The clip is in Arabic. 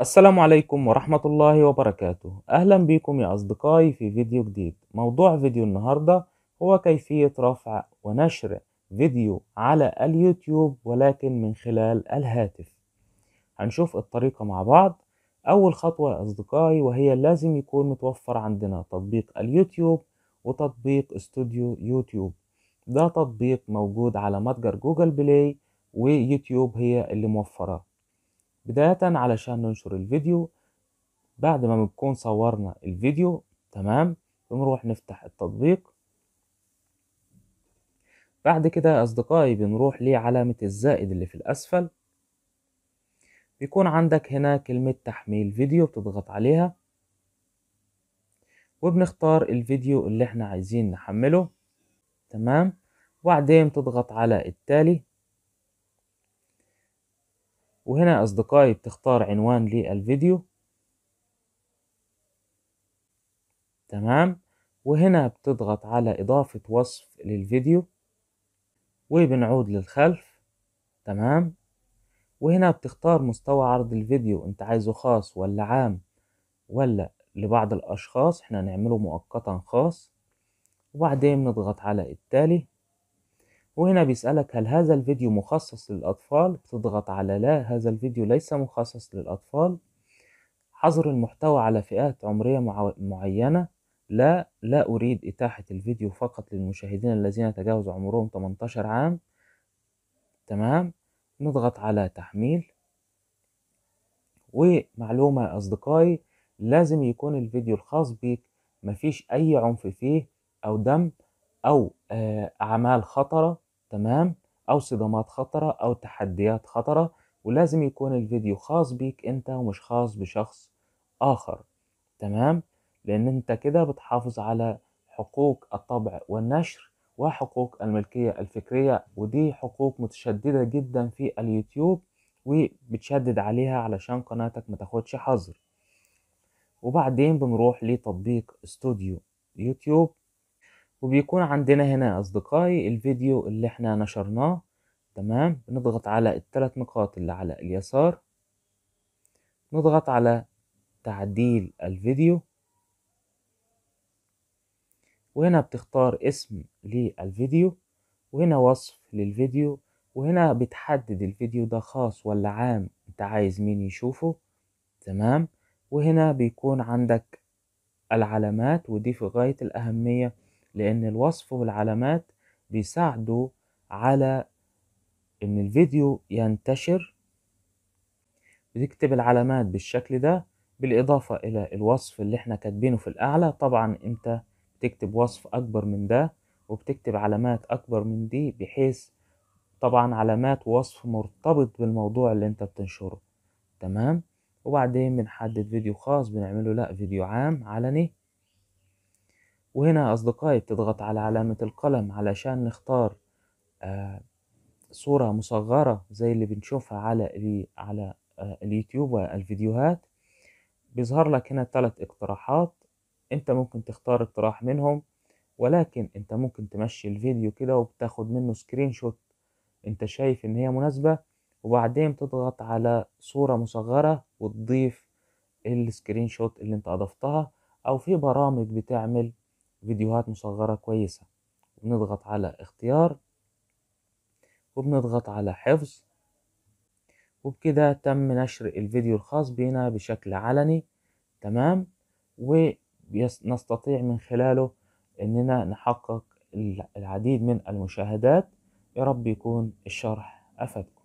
السلام عليكم ورحمة الله وبركاته أهلا بكم يا أصدقائي في فيديو جديد موضوع فيديو النهاردة هو كيفية رفع ونشر فيديو على اليوتيوب ولكن من خلال الهاتف هنشوف الطريقة مع بعض أول خطوة يا أصدقائي وهي لازم يكون متوفر عندنا تطبيق اليوتيوب وتطبيق استوديو يوتيوب ده تطبيق موجود على متجر جوجل بلاي ويوتيوب هي اللي موفره بداية علشان ننشر الفيديو بعد ما بنكون صورنا الفيديو تمام بنروح نفتح التطبيق بعد كده يا أصدقائي بنروح لعلامة الزائد اللي في الأسفل بيكون عندك هنا كلمة تحميل فيديو بتضغط عليها وبنختار الفيديو اللي احنا عايزين نحمله تمام وبعدين تضغط على التالي وهنا أصدقائي بتختار عنوان للفيديو تمام وهنا بتضغط على إضافة وصف للفيديو وبنعود للخلف تمام وهنا بتختار مستوى عرض الفيديو انت عايزه خاص ولا عام ولا لبعض الأشخاص احنا نعمله مؤقتا خاص وبعدين بنضغط على التالي وهنا بيسألك هل هذا الفيديو مخصص للأطفال تضغط على لا هذا الفيديو ليس مخصص للأطفال حظر المحتوى على فئات عمرية مع... معينة لا لا أريد إتاحة الفيديو فقط للمشاهدين الذين تجاوز عمرهم 18 عام تمام نضغط على تحميل ومعلومة يا أصدقائي لازم يكون الفيديو الخاص بيك مفيش أي عنف فيه أو دم أو آه، أعمال خطرة تمام او صدمات خطرة او تحديات خطرة ولازم يكون الفيديو خاص بيك انت ومش خاص بشخص اخر تمام لان انت كده بتحافظ على حقوق الطبع والنشر وحقوق الملكية الفكرية ودي حقوق متشددة جدا في اليوتيوب وبتشدد عليها علشان قناتك ما تاخدش حظر وبعدين بنروح لتطبيق استوديو يوتيوب وبيكون عندنا هنا أصدقائي الفيديو اللي احنا نشرناه تمام بنضغط على الثلاث نقاط اللي على اليسار نضغط على تعديل الفيديو وهنا بتختار اسم للفيديو وهنا وصف للفيديو وهنا بتحدد الفيديو ده خاص ولا عام انت عايز مين يشوفه تمام وهنا بيكون عندك العلامات ودي في غاية الأهمية لأن الوصف والعلامات بيساعدوا على إن الفيديو ينتشر بتكتب العلامات بالشكل ده بالإضافة إلى الوصف اللي إحنا كاتبينه في الأعلى طبعا أنت بتكتب وصف أكبر من ده وبتكتب علامات أكبر من دي بحيث طبعا علامات ووصف مرتبط بالموضوع اللي أنت بتنشره تمام وبعدين بنحدد فيديو خاص بنعمله لأ فيديو عام علني وهنا أصدقائي بتضغط على علامة القلم علشان نختار آه، صورة مصغرة زي اللي بنشوفها على على آه، اليوتيوب والفيديوهات بيظهر لك هنا ثلاث اقتراحات انت ممكن تختار اقتراح منهم ولكن انت ممكن تمشي الفيديو كده وبتاخد منه سكرين شوت انت شايف ان هي مناسبة وبعدين تضغط على صورة مصغرة وتضيف السكرين شوت اللي انت اضفتها او في برامج بتعمل فيديوهات مصغرة كويسة بنضغط على اختيار وبنضغط على حفظ وبكده تم نشر الفيديو الخاص بنا بشكل علني تمام ونستطيع من خلاله اننا نحقق العديد من المشاهدات يا رب يكون الشرح افدكم